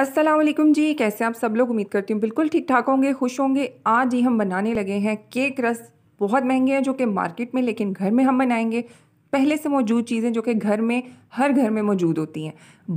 असलम जी कैसे आप सब लोग उम्मीद करती हूँ बिल्कुल ठीक ठाक होंगे खुश होंगे आज ही हम बनाने लगे हैं केक रस बहुत महंगे हैं जो कि मार्केट में लेकिन घर में हम बनाएंगे पहले से मौजूद चीज़ें जो कि घर में हर घर में मौजूद होती हैं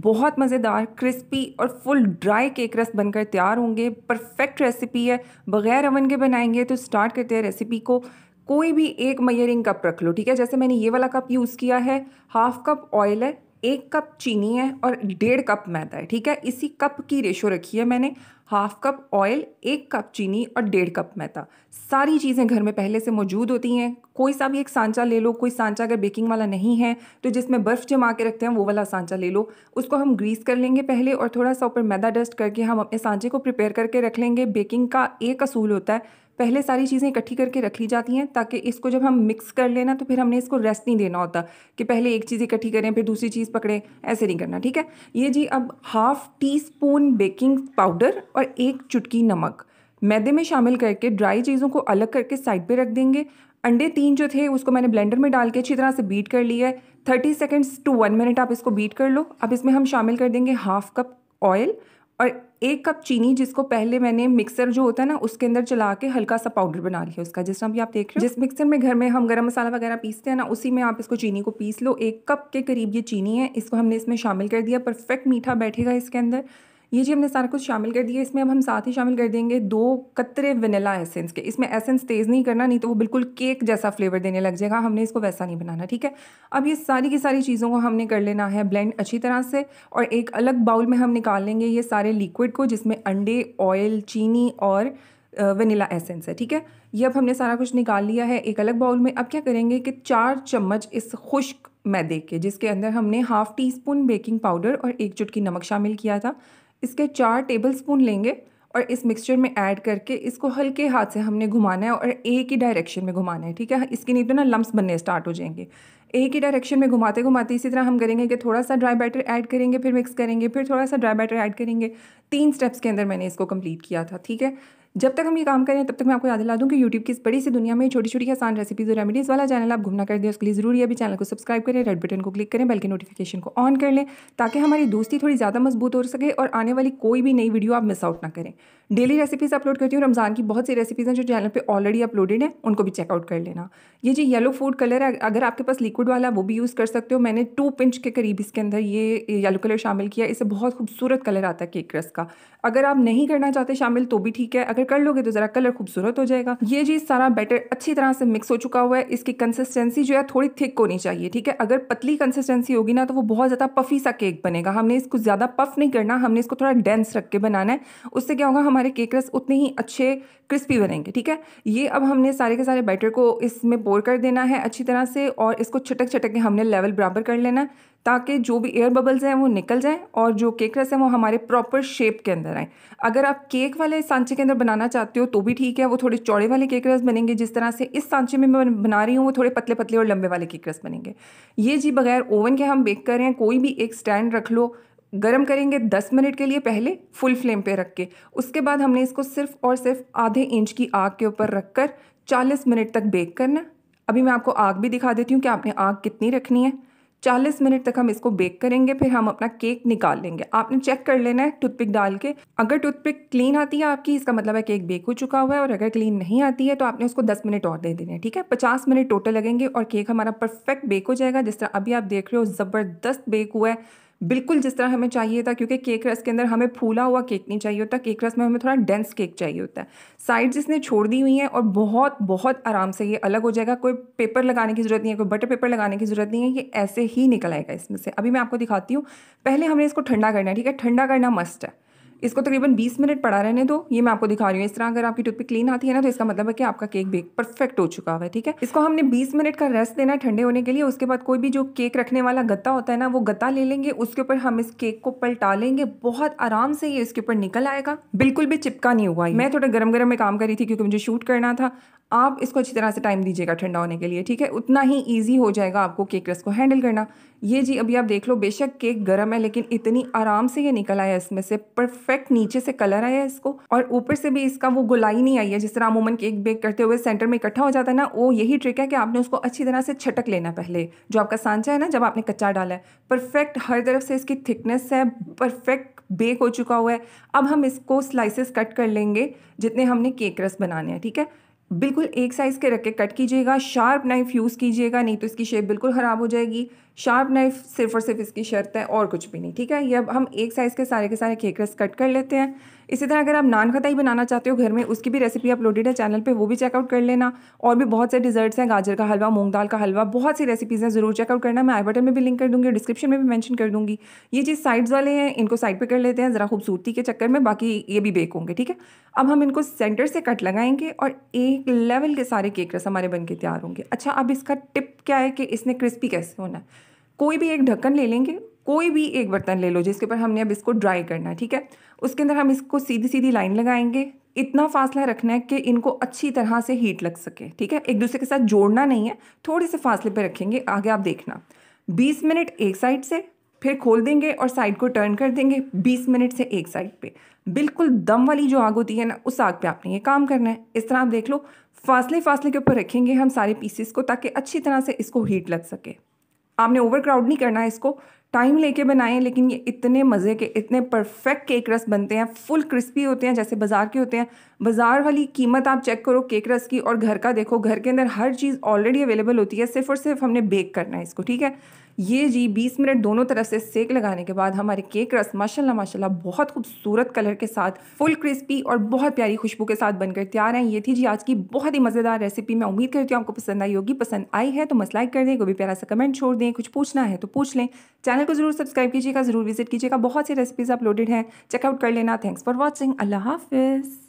बहुत मज़ेदार क्रिस्पी और फुल ड्राई केक रस बनकर तैयार होंगे परफेक्ट रेसिपी है बग़ैर अवन के बनाएंगे तो स्टार्ट करते हैं रेसिपी को कोई भी एक मयरिंग कप रख लो ठीक है जैसे मैंने ये वाला कप यूज़ किया है हाफ कप ऑयल है एक कप चीनी है और डेढ़ कप मैदा है ठीक है इसी कप की रेशो रखी है मैंने हाफ कप ऑयल एक कप चीनी और डेढ़ कप मैदा सारी चीज़ें घर में पहले से मौजूद होती हैं कोई सा भी एक सांचा ले लो कोई सांचा अगर बेकिंग वाला नहीं है तो जिसमें बर्फ़ जमा के रखते हैं वो वाला सांचा ले लो उसको हम ग्रीस कर लेंगे पहले और थोड़ा सा ऊपर मैदा डस्ट करके हम अपने सांचे को प्रिपेयर करके रख लेंगे बेकिंग का एक असूल होता है पहले सारी चीज़ें इकट्ठी करके रख ली जाती हैं ताकि इसको जब हम मिक्स कर लेना तो फिर हमने इसको रेस्ट नहीं देना होता कि पहले एक चीज़ इकट्ठी करें फिर दूसरी चीज़ पकड़ें ऐसे नहीं करना ठीक है ये जी अब half teaspoon baking powder और एक चुटकी नमक मैदे में शामिल करके ड्राई चीज़ों को अलग करके साइड पर रख देंगे अंडे तीन जो थे उसको मैंने ब्लेंडर में डाल के अच्छी तरह से बीट कर लिया है thirty seconds to one minute आप इसको बीट कर लो अब इसमें हम शामिल कर देंगे हाफ कप ऑयल और एक कप चीनी जिसको पहले मैंने मिक्सर जो होता है ना उसके अंदर चला के हल्का सा पाउडर बना लिया उसका जिस तरह आप देख रहे हो जिस मिक्सर में घर में हम गरम मसाला वगैरह पीसते हैं ना उसी में आप इसको चीनी को पीस लो एक कप के करीब ये चीनी है इसको हमने इसमें शामिल कर दिया परफेक्ट मीठा बैठेगा इसके अंदर ये जी हमने सारा कुछ शामिल कर दिया इसमें अब हम साथ ही शामिल कर देंगे दो कतरे वनीला एसेंस के इसमें एसेंस तेज़ नहीं करना नहीं तो वो बिल्कुल केक जैसा फ्लेवर देने लग जाएगा हमने इसको वैसा नहीं बनाना ठीक है अब ये सारी की सारी चीज़ों को हमने कर लेना है ब्लेंड अच्छी तरह से और एक अलग बाउल में हम निकाल लेंगे ये सारे लिक्विड को जिसमें अंडे ऑयल चीनी और वनीला एसेंस है ठीक है ये अब हमने सारा कुछ निकाल लिया है एक अलग बाउल में अब क्या करेंगे कि चार चम्मच इस खुश्क मैदे के जिसके अंदर हमने half teaspoon baking powder और एक चुटकी नमक शामिल किया था इसके चार टेबल स्पून लेंगे और इस मिक्सचर में ऐड करके इसको हल्के हाथ से हमने घुमाना है और एक ही डायरेक्शन में घुमाना है ठीक है इसके नीचे तो ना लम्स बनने स्टार्ट हो जाएंगे एक ही डायरेक्शन में घुमाते घुमाते इसी तरह हम करेंगे कि थोड़ा सा ड्राई बैटर ऐड करेंगे फिर मिक्स करेंगे फिर थोड़ा सा ड्राई बैटर ऐड करेंगे तीन स्टेप्स के अंदर मैंने इसको कंप्लीट किया था ठीक है जब तक हम ये काम करें तब तक मैं आपको याद दिला दूँ कि यूट्यूब की इस बड़ी सी दुनिया में छोटी छोटी आसान रेसिपीज और रेमेडीज़ वाला चैनल आप घूमना कर दें उसके लिए ज़रूर अभी भी चैनल को सब्सक्राइब करें रेड बटन को क्लिक करें बल्कि के नोटिफिकेशन को ऑन कर लें ताकि हमारी दोस्ती थोड़ी ज़्यादा मजबूत हो सके और आने वाली कोई भी नई वीडियो आप मिस आउट ना करें डेली रेसिपीज़ अपलोड करती हूँ रमज़ान की बहुत सी रेसिपीज़ हैं जो चैनल पर ऑलरेडी अपलोडेड हैं उनको भी चेकआउट कर लेना ये जो येलो फूड कलर है अगर आपके पास लिक्विड वाला वो भी यूज़ कर सकते हो मैंने टू पिंच के करीब इसके अंदर ये येलो कलर शामिल किया इससे बहुत खूबसूरत कलर आता है केक रस का अगर आप नहीं करना चाहते शामिल तो भी ठीक है अगर कर लोगे तो ज़रा कलर खूबसूरत हो जाएगा ये जी सारा बैटर अच्छी तरह से मिक्स हो चुका हुआ है इसकी कंसिस्टेंसी जो है थोड़ी थिक होनी चाहिए ठीक है अगर पतली कंसिस्टेंसी होगी ना तो वो बहुत ज़्यादा पफी सा केक बनेगा हमने इसको ज़्यादा पफ नहीं करना हमने इसको थोड़ा डेंस रख के बनाना है उससे क्या होगा हमारे केक रस उतने ही अच्छे क्रिस्पी बनेंगे ठीक है ये अब हमने सारे के सारे बैटर को इसमें पोर कर देना है अच्छी तरह से और इसको छटक छटक के हमने लेवल बराबर कर लेना है ताकि जो भी एयर बबल्स हैं वो निकल जाएं और जो केक रस है वो हमारे प्रॉपर शेप के अंदर आए अगर आप केक वाले सांचे के अंदर बनाना चाहते हो तो भी ठीक है वो थोड़े चौड़े वाले केक रस बनेंगे जिस तरह से इस सांचे में मैं बना रही हूँ वो थोड़े पतले पतले और लंबे वाले केक रस बनेंगे ये जी बगैर ओवन के हम बेक कर रहे हैं कोई भी एक स्टैंड रख लो गरम करेंगे 10 मिनट के लिए पहले फुल फ्लेम पे रख के उसके बाद हमने इसको सिर्फ और सिर्फ आधे इंच की आग के ऊपर रखकर 40 मिनट तक बेक करना अभी मैं आपको आग भी दिखा देती हूँ कि आपने आग कितनी रखनी है 40 मिनट तक हम इसको बेक करेंगे फिर हम अपना केक निकाल लेंगे आपने चेक कर लेना है टूथपिक डाल के अगर टूथपिक क्लीन आती है आपकी इसका मतलब है केक बेक हो चुका हुआ है और अगर क्लीन नहीं आती है तो आपने उसको 10 मिनट और दे देने हैं ठीक है पचास मिनट टोटल लगेंगे और केक हमारा परफेक्ट बेक हो जाएगा जिस तरह अभी आप देख रहे हो ज़बरदस्त बेक हुआ है बिल्कुल जिस तरह हमें चाहिए था क्योंकि केक रस के अंदर हमें फूला हुआ केक नहीं चाहिए होता केक रस में हमें थोड़ा डेंस केक चाहिए होता है साइड जिसने छोड़ दी हुई है और बहुत बहुत आराम से ये अलग हो जाएगा कोई पेपर लगाने की ज़रूरत नहीं है कोई बटर पेपर लगाने की ज़रूरत नहीं है ये ऐसे ही निकल आएगा इसमें से अभी मैं आपको दिखाती हूँ पहले हमने इसको ठंडा करना है ठीक है ठंडा करना मस्ट है इसको तकरीबन 20 मिनट पड़ा रहने दो ये मैं आपको दिखा रही हूँ इस तरह अगर आपकी टूथपिक क्लीन आती है ना तो इसका मतलब है कि आपका केक बेक परफेक्ट हो चुका हुआ है ठीक है इसको हमने 20 मिनट का रेस्ट देना है ठंडे होने के लिए उसके बाद कोई भी जो केक रखने वाला गत्ता होता है ना वो गत्ता ले लेंगे उसके ऊपर हम इस केक को पलटा लेंगे बहुत आराम से ये इसके ऊपर निकल आएगा बिल्कुल भी चिपका नहीं हुआ मैं थोड़ा गर्म गर्म में काम कर रही थी क्योंकि मुझे शूट करना था आप इसको अच्छी तरह से टाइम दीजिएगा ठंडा होने के लिए ठीक है उतना ही ईजी हो जाएगा आपको केक रस को हैंडल करना ये जी अभी आप देख लो बेशक केक गर्म है लेकिन इतनी आराम से ये निकल आया इसमें से परफेक्ट परफेक्ट नीचे से कलर आया इसको और ऊपर से भी इसका वो गुलाई नहीं आई है जिस तरह अमूमन केक बेक करते हुए सेंटर में इकट्ठा हो जाता है ना वो यही ट्रिक है कि आपने उसको अच्छी तरह से छटक लेना पहले जो आपका सांचा है ना जब आपने कच्चा डाला है परफेक्ट हर तरफ से इसकी थिकनेस है परफेक्ट बेक हो चुका हुआ है अब हम इसको स्लाइसेस कट कर लेंगे जितने हमने केक रस बनाने हैं ठीक है बिल्कुल एक साइज़ के रख के कट कीजिएगा शार्प नाइफ यूज़ कीजिएगा नहीं तो इसकी शेप बिल्कुल ख़राब हो जाएगी शार्प नाइफ सिर्फ और सिर्फ इसकी शर्त है और कुछ भी नहीं ठीक है ये अब हम एक साइज़ के सारे के सारे केकरस कट कर लेते हैं इसी तरह अगर आप नान खताई बनाना चाहते हो घर में उसकी भी रेसिपी अपलोडेड है चैनल पर वो भी चेकआउट कर लेना और भी बहुत से डिजर्ट्स हैं गाजर का हलवा मूंग दाल का हलवा बहुत सी रेसिपीज़ हैं ज़रूर चेकआउट करना मैं आई बटन में भी लिंक कर दूँगी डिस्क्रिप्शन में भी मैंशन कर दूँगी ये चीज़ साइड्स वाले हैं इनको साइड पर कर लेते हैं ज़रा खूबसूरती के चक्कर में बाकी ये भी बेक होंगे ठीक है अब हम इनको सेंटर से कट लगाएंगे और एक लेवल के सारे केक रस हमारे बन के तैयार होंगे अच्छा अब इसका टिप क्या है कि इसने क्रिस्पी कैसे होना है कोई भी एक ढक्कन ले लेंगे कोई भी एक बर्तन ले लो जिसके ऊपर हमने अब इसको ड्राई करना है ठीक है उसके अंदर हम इसको सीधी सीधी लाइन लगाएंगे इतना फासला रखना है कि इनको अच्छी तरह से हीट लग सके ठीक है एक दूसरे के साथ जोड़ना नहीं है थोड़े से फासले पर रखेंगे आगे आप देखना 20 मिनट एक साइड से फिर खोल देंगे और साइड को टर्न कर देंगे 20 मिनट से एक साइड पे बिल्कुल दम वाली जो आग होती है ना उस आग पे आपने ये काम करना है इस तरह आप देख लो फासले फासले के ऊपर रखेंगे हम सारे पीसेस को ताकि अच्छी तरह से इसको हीट लग सके आपने ओवर क्राउड नहीं करना है इसको टाइम लेके बनाएं लेकिन ये इतने मज़े के इतने परफेक्ट केक रस बनते हैं फुल क्रिस्पी होते हैं जैसे बाज़ार के होते हैं बाज़ार वाली कीमत आप चेक करो केक रस की और घर का देखो घर के अंदर हर चीज़ ऑलरेडी अवेलेबल होती है सिर्फ और सिर्फ हमने बेक करना है इसको ठीक है ये जी बीस मिनट दोनों तरफ से सेक लगाने के बाद हमारे केक रस माशाला माशाला बहुत खूबसूरत कलर के साथ फुल क्रिस्पी और बहुत प्यारी खुशबू के साथ बनकर तैयार हैं ये थी जी आज की बहुत ही मज़ेदार रेसिपी मैं उम्मीद करती हूँ आपको पसंद आई होगी पसंद आई है तो मस लाइक कर दें कोई भी प्यारा सा कमेंट छोड़ दें कुछ पूछना है तो पूछ लें चैनल चैनल को जरूर सब्सक्राइब कीजिएगा ज़रूर विजिट कीजिएगा बहुत सी रेसिपीज़ अपलोडेड हैं चेकआउट कर लेना थैंक्स फॉर वॉचिंग अल्लाह हाफिज़